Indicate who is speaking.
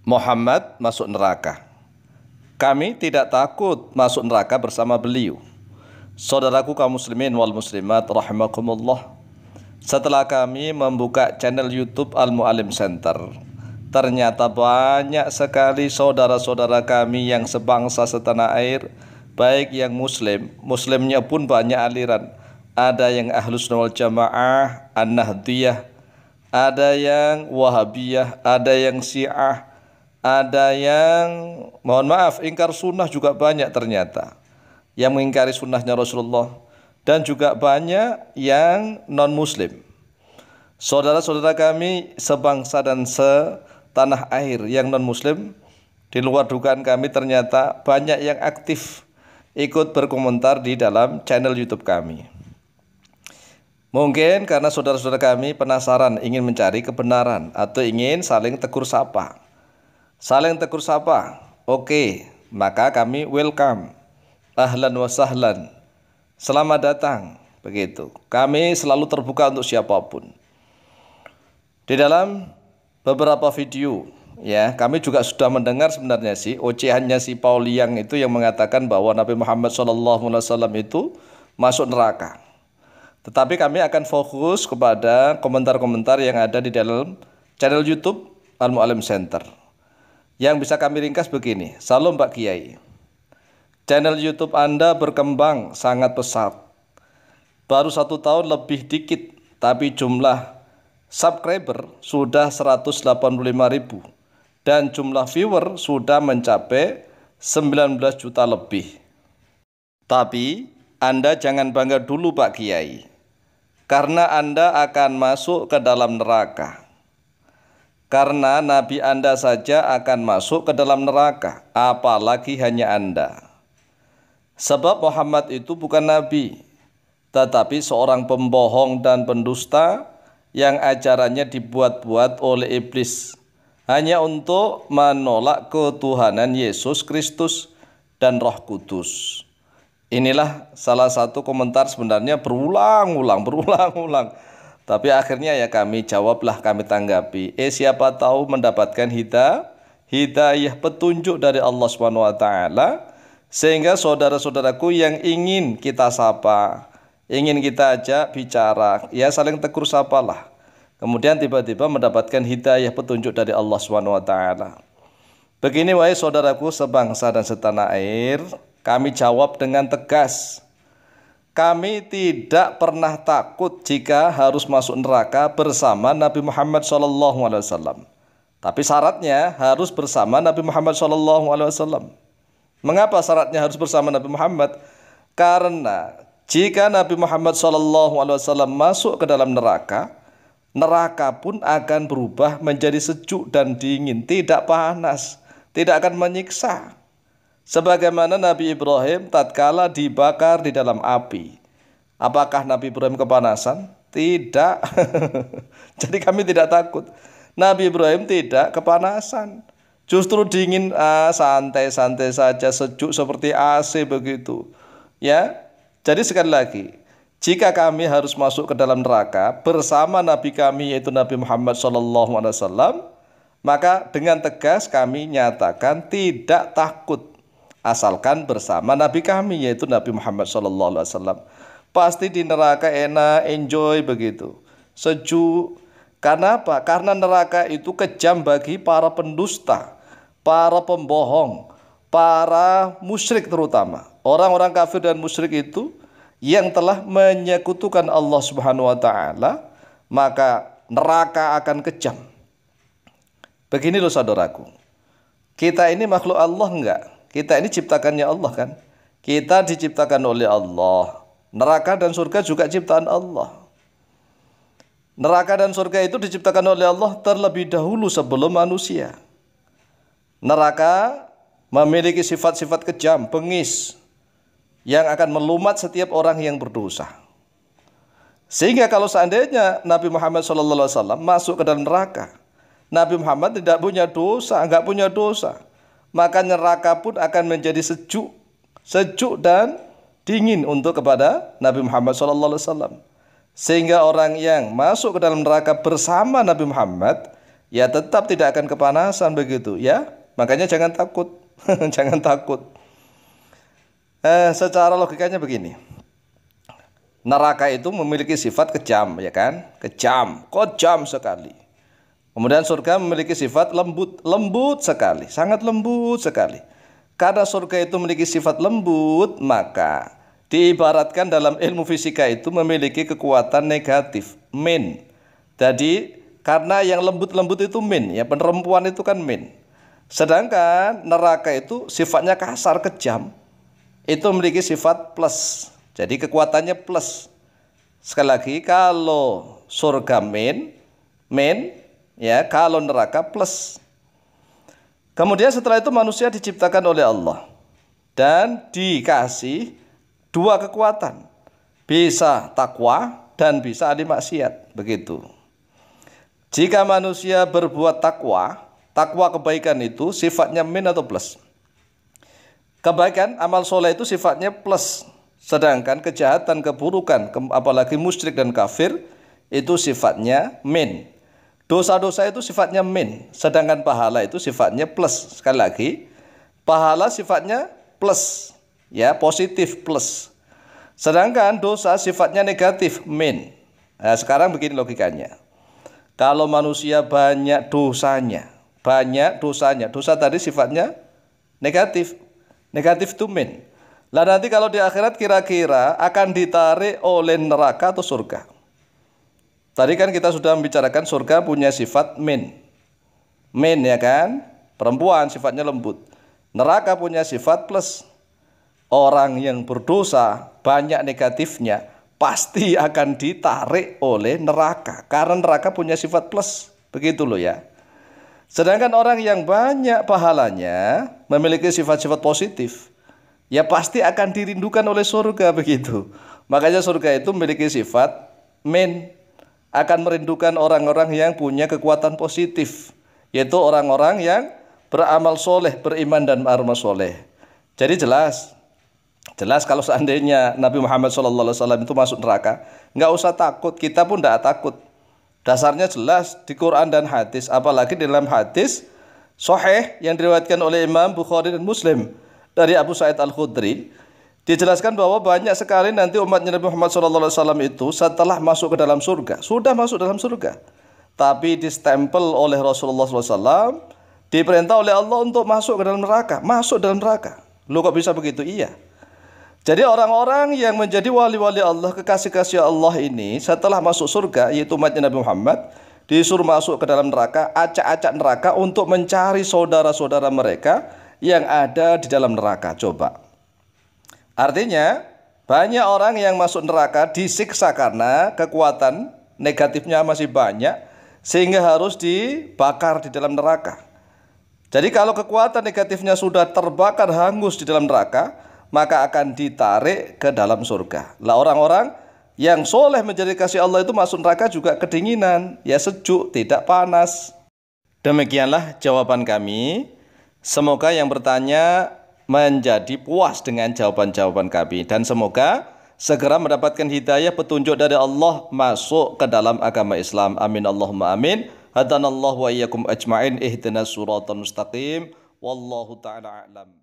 Speaker 1: Muhammad masuk neraka. Kami tidak takut masuk neraka bersama beliau. Saudaraku kaum muslimin wal muslimat rahimakumullah. Setelah kami membuka channel YouTube Al Mualim Center, ternyata banyak sekali saudara-saudara kami yang sebangsa setanah air, baik yang muslim, muslimnya pun banyak aliran. Ada yang Ahlus Wal Jamaah, An-Nahdiyah, ada yang Wahabiyah, ada yang Syiah, ada yang mohon maaf ingkar sunnah juga banyak ternyata yang mengingkari sunnahnya Rasulullah dan juga banyak yang non muslim saudara-saudara kami sebangsa dan setanah air yang non muslim di luar dugaan kami ternyata banyak yang aktif ikut berkomentar di dalam channel YouTube kami. Mungkin karena saudara-saudara kami penasaran ingin mencari kebenaran atau ingin saling tegur sapa. Saling tegur sapa? Oke, maka kami welcome. Ahlan wa sahlan. Selamat datang. Begitu. Kami selalu terbuka untuk siapapun. Di dalam beberapa video ya, kami juga sudah mendengar sebenarnya sih ocehannya si Paul Yang itu yang mengatakan bahwa Nabi Muhammad SAW itu masuk neraka. Tetapi kami akan fokus kepada komentar-komentar yang ada di dalam channel YouTube Al-Mu'alim Center. Yang bisa kami ringkas begini, Salam Pak Kiai. Channel YouTube Anda berkembang sangat pesat. Baru satu tahun lebih dikit, tapi jumlah subscriber sudah 185 ribu. Dan jumlah viewer sudah mencapai 19 juta lebih. Tapi, Anda jangan bangga dulu Pak Kiai. Karena Anda akan masuk ke dalam neraka. Karena nabi Anda saja akan masuk ke dalam neraka, apalagi hanya Anda. Sebab Muhammad itu bukan nabi, tetapi seorang pembohong dan pendusta yang ajarannya dibuat-buat oleh iblis hanya untuk menolak ketuhanan Yesus Kristus dan Roh Kudus. Inilah salah satu komentar sebenarnya berulang-ulang, berulang-ulang tapi akhirnya ya kami jawablah kami tanggapi. Eh siapa tahu mendapatkan hita hidayah petunjuk dari Allah Subhanahu wa taala sehingga saudara-saudaraku yang ingin kita sapa, ingin kita ajak bicara, ya saling tegur sapalah. Kemudian tiba-tiba mendapatkan hidayah petunjuk dari Allah Subhanahu wa taala. Begini wahai saudaraku sebangsa dan setanah air, kami jawab dengan tegas kami tidak pernah takut jika harus masuk neraka bersama Nabi Muhammad SAW. Tapi syaratnya harus bersama Nabi Muhammad SAW. Mengapa syaratnya harus bersama Nabi Muhammad? Karena jika Nabi Muhammad SAW masuk ke dalam neraka, neraka pun akan berubah menjadi sejuk dan dingin, tidak panas, tidak akan menyiksa. Sebagaimana Nabi Ibrahim tatkala dibakar di dalam api. Apakah Nabi Ibrahim kepanasan? Tidak. Jadi kami tidak takut. Nabi Ibrahim tidak kepanasan. Justru dingin, santai ah, santai-santai saja, sejuk seperti AC begitu. Ya. Jadi sekali lagi, jika kami harus masuk ke dalam neraka bersama Nabi kami yaitu Nabi Muhammad SAW, maka dengan tegas kami nyatakan tidak takut asalkan bersama Nabi kami yaitu Nabi Muhammad Shallallahu Alaihi Wasallam. Pasti di neraka enak, enjoy begitu, sejuk. Karena apa? Karena neraka itu kejam bagi para pendusta, para pembohong, para musyrik terutama. Orang-orang kafir dan musyrik itu yang telah menyekutukan Allah Subhanahu wa taala, maka neraka akan kejam. Begini loh saudaraku. Kita ini makhluk Allah enggak? Kita ini ciptakannya Allah kan? Kita diciptakan oleh Allah. Neraka dan surga juga ciptaan Allah. Neraka dan surga itu diciptakan oleh Allah terlebih dahulu sebelum manusia. Neraka memiliki sifat-sifat kejam, bengis, yang akan melumat setiap orang yang berdosa. Sehingga kalau seandainya Nabi Muhammad SAW masuk ke dalam neraka, Nabi Muhammad tidak punya dosa, nggak punya dosa maka neraka pun akan menjadi sejuk, sejuk dan dingin untuk kepada Nabi Muhammad SAW. Sehingga orang yang masuk ke dalam neraka bersama Nabi Muhammad, ya tetap tidak akan kepanasan begitu ya. Makanya jangan takut, jangan takut. Eh, secara logikanya begini, neraka itu memiliki sifat kejam ya kan, kejam, kejam sekali. Kemudian surga memiliki sifat lembut, lembut sekali, sangat lembut sekali. Karena surga itu memiliki sifat lembut, maka diibaratkan dalam ilmu fisika itu memiliki kekuatan negatif, min. Jadi karena yang lembut-lembut itu min, ya perempuan itu kan min. Sedangkan neraka itu sifatnya kasar, kejam. Itu memiliki sifat plus. Jadi kekuatannya plus. Sekali lagi kalau surga min, min ya kalau neraka plus kemudian setelah itu manusia diciptakan oleh Allah dan dikasih dua kekuatan bisa takwa dan bisa ahli maksiat begitu jika manusia berbuat takwa takwa kebaikan itu sifatnya min atau plus kebaikan amal soleh itu sifatnya plus sedangkan kejahatan keburukan apalagi musyrik dan kafir itu sifatnya min Dosa-dosa itu sifatnya min, sedangkan pahala itu sifatnya plus. Sekali lagi, pahala sifatnya plus, ya positif plus. Sedangkan dosa sifatnya negatif min. Nah, sekarang begini logikanya. Kalau manusia banyak dosanya, banyak dosanya, dosa tadi sifatnya negatif. Negatif itu min. Lah nanti kalau di akhirat kira-kira akan ditarik oleh neraka atau surga. Tadi kan kita sudah membicarakan surga punya sifat min. Min ya kan? Perempuan sifatnya lembut. Neraka punya sifat plus. Orang yang berdosa banyak negatifnya pasti akan ditarik oleh neraka karena neraka punya sifat plus. Begitu loh ya. Sedangkan orang yang banyak pahalanya memiliki sifat-sifat positif ya pasti akan dirindukan oleh surga begitu. Makanya surga itu memiliki sifat min akan merindukan orang-orang yang punya kekuatan positif, yaitu orang-orang yang beramal soleh, beriman dan beramal soleh. Jadi jelas, jelas kalau seandainya Nabi Muhammad SAW itu masuk neraka, nggak usah takut, kita pun tidak takut. Dasarnya jelas di Quran dan hadis, apalagi di dalam hadis Soheh yang diriwayatkan oleh Imam Bukhari dan Muslim dari Abu Sa'id Al Khudri Dijelaskan bahwa banyak sekali nanti umatnya Nabi Muhammad SAW itu setelah masuk ke dalam surga, sudah masuk dalam surga. Tapi distempel oleh Rasulullah SAW, diperintah oleh Allah untuk masuk ke dalam neraka, masuk dalam neraka. Lu kok bisa begitu? Iya. Jadi orang-orang yang menjadi wali-wali Allah, kekasih-kasih Allah ini setelah masuk surga, yaitu umatnya Nabi Muhammad, disuruh masuk ke dalam neraka, acak-acak neraka untuk mencari saudara-saudara mereka yang ada di dalam neraka. Coba Artinya, banyak orang yang masuk neraka disiksa karena kekuatan negatifnya masih banyak sehingga harus dibakar di dalam neraka. Jadi kalau kekuatan negatifnya sudah terbakar hangus di dalam neraka, maka akan ditarik ke dalam surga. Lah orang-orang yang soleh menjadi kasih Allah itu masuk neraka juga kedinginan, ya sejuk, tidak panas. Demikianlah jawaban kami. Semoga yang bertanya menjadi puas dengan jawaban-jawaban kami dan semoga segera mendapatkan hidayah petunjuk dari Allah masuk ke dalam agama Islam. Amin Allahumma amin. Hadanallahu wa iyyakum ajma'in ihdinas suratal mustaqim. Wallahu ta'ala a'lam.